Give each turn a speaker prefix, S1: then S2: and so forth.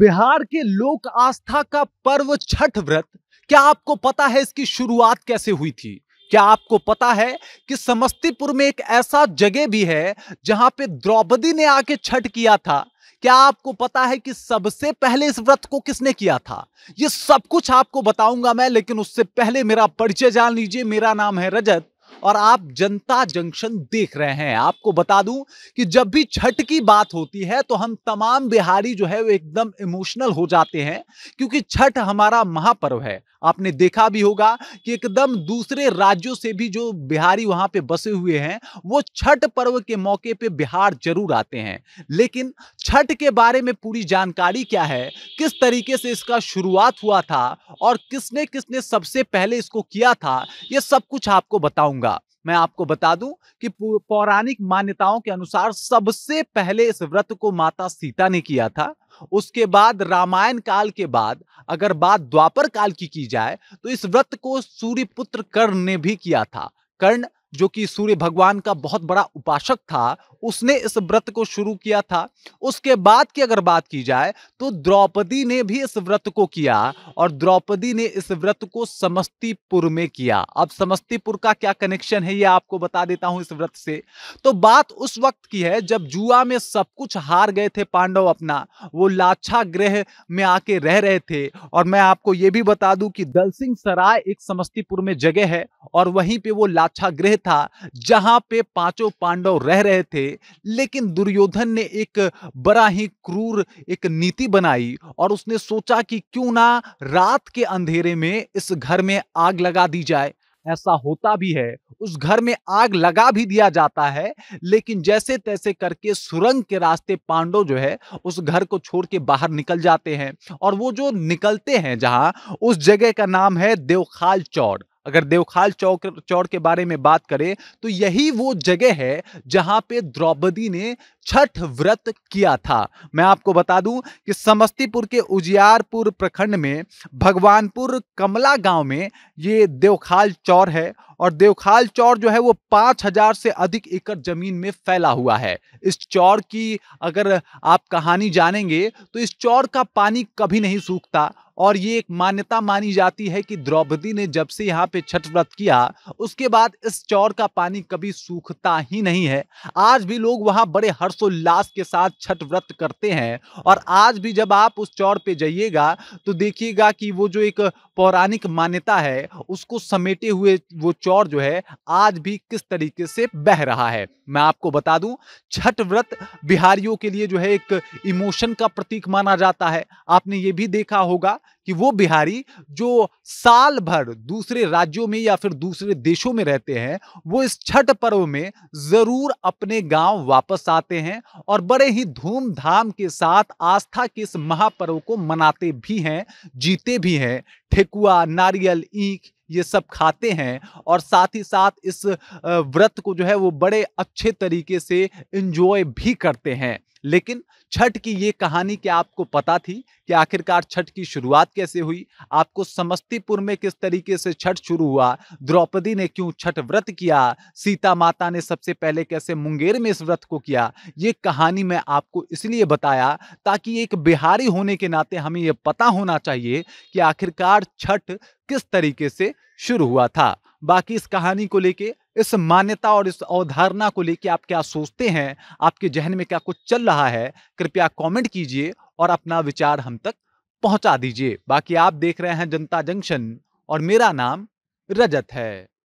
S1: बिहार के लोक आस्था का पर्व छठ व्रत क्या आपको पता है इसकी शुरुआत कैसे हुई थी क्या आपको पता है कि समस्तीपुर में एक ऐसा जगह भी है जहां पे द्रौपदी ने आके छठ किया था क्या आपको पता है कि सबसे पहले इस व्रत को किसने किया था ये सब कुछ आपको बताऊंगा मैं लेकिन उससे पहले मेरा परिचय जान लीजिए मेरा नाम है रजत और आप जनता जंक्शन देख रहे हैं आपको बता दूं कि जब भी छठ की बात होती है तो हम तमाम बिहारी जो है वो एकदम इमोशनल हो जाते हैं क्योंकि छठ हमारा महापर्व है आपने देखा भी होगा कि एकदम दूसरे राज्यों से भी जो बिहारी वहां पे बसे हुए हैं वो छठ पर्व के मौके पे बिहार जरूर आते हैं लेकिन छठ के बारे में पूरी जानकारी क्या है किस तरीके से इसका शुरुआत हुआ था और किसने किसने सबसे पहले इसको किया था ये सब कुछ आपको बताऊंगा मैं आपको बता दूं कि पौराणिक मान्यताओं के अनुसार सबसे पहले इस व्रत को माता सीता ने किया था उसके बाद रामायण काल के बाद अगर बात द्वापर काल की की जाए तो इस व्रत को सूर्यपुत्र कर्ण ने भी किया था कर्ण जो कि सूर्य भगवान का बहुत बड़ा उपासक था उसने इस व्रत को शुरू किया था उसके बाद की अगर बात की जाए तो द्रौपदी ने भी इस व्रत को किया और द्रौपदी ने इस व्रत को समस्तीपुर में किया अब समस्तीपुर का क्या कनेक्शन है ये आपको बता देता हूं इस व्रत से तो बात उस वक्त की है जब जुआ में सब कुछ हार गए थे पांडव अपना वो लाछा ग्रह में आके रह रहे थे और मैं आपको ये भी बता दूं कि दल सिंह सराय एक समस्तीपुर में जगह है और वहीं पे वो लाछा गृह था जहां पे पांचों पांडव रह रहे थे लेकिन दुर्योधन ने एक बड़ा ही क्रूर एक नीति बनाई और उसने सोचा कि क्यों ना रात के अंधेरे में इस घर में आग लगा दी जाए ऐसा होता भी है उस घर में आग लगा भी दिया जाता है लेकिन जैसे तैसे करके सुरंग के रास्ते पांडव जो है उस घर को छोड़ के बाहर निकल जाते हैं और वो जो निकलते हैं जहां उस जगह का नाम है देवखाल चौड़ अगर देवखाल चौक चौड़ के बारे में बात करें तो यही वो जगह है जहां पे द्रौपदी ने छठ व्रत किया था मैं आपको बता दूं कि समस्तीपुर के उजियारपुर प्रखंड में भगवानपुर कमला गांव में ये देवखाल चौर है और देवखाल चौर जो है वो पाँच हजार से अधिक एकड़ जमीन में फैला हुआ है इस चौर की अगर आप कहानी जानेंगे तो इस चौर का पानी कभी नहीं सूखता और ये एक मान्यता मानी जाती है कि द्रौपदी ने जब से यहाँ पे छठ व्रत किया उसके बाद इस चौर का पानी कभी सूखता ही नहीं है आज भी लोग वहाँ बड़े हर्षोल्लास के साथ छठ व्रत करते हैं और आज भी जब आप उस चौर पे जाइएगा तो देखिएगा कि वो जो एक पौराणिक मान्यता है उसको समेटे हुए वो चौर जो है आज भी किस तरीके से बह रहा है मैं आपको बता दूं छठ व्रत बिहारियों के लिए जो है एक इमोशन का प्रतीक माना जाता है आपने ये भी देखा होगा कि वो बिहारी जो साल भर दूसरे राज्यों में या फिर दूसरे देशों में रहते हैं वो इस छठ पर्व में जरूर अपने गांव वापस आते हैं और बड़े ही धूमधाम के साथ आस्था के इस महापर्व को मनाते भी हैं जीते भी हैं ठेकुआ नारियल ईख ये सब खाते हैं और साथ ही साथ इस व्रत को जो है वो बड़े अच्छे तरीके से इंजॉय भी करते हैं लेकिन छठ की ये कहानी क्या आपको पता थी कि आखिरकार छठ की शुरुआत कैसे हुई आपको समस्तीपुर में किस तरीके से छठ शुरू हुआ द्रौपदी ने क्यों छठ व्रत किया सीता माता ने सबसे पहले कैसे मुंगेर में इस व्रत को किया ये कहानी मैं आपको इसलिए बताया ताकि एक बिहारी होने के नाते हमें यह पता होना चाहिए कि आखिरकार छठ किस तरीके से शुरू हुआ था बाकी इस कहानी को लेके इस मान्यता और इस अवधारणा को लेके आप क्या सोचते हैं आपके जहन में क्या कुछ चल रहा है कृपया कमेंट कीजिए और अपना विचार हम तक पहुंचा दीजिए बाकी आप देख रहे हैं जनता जंक्शन और मेरा नाम रजत है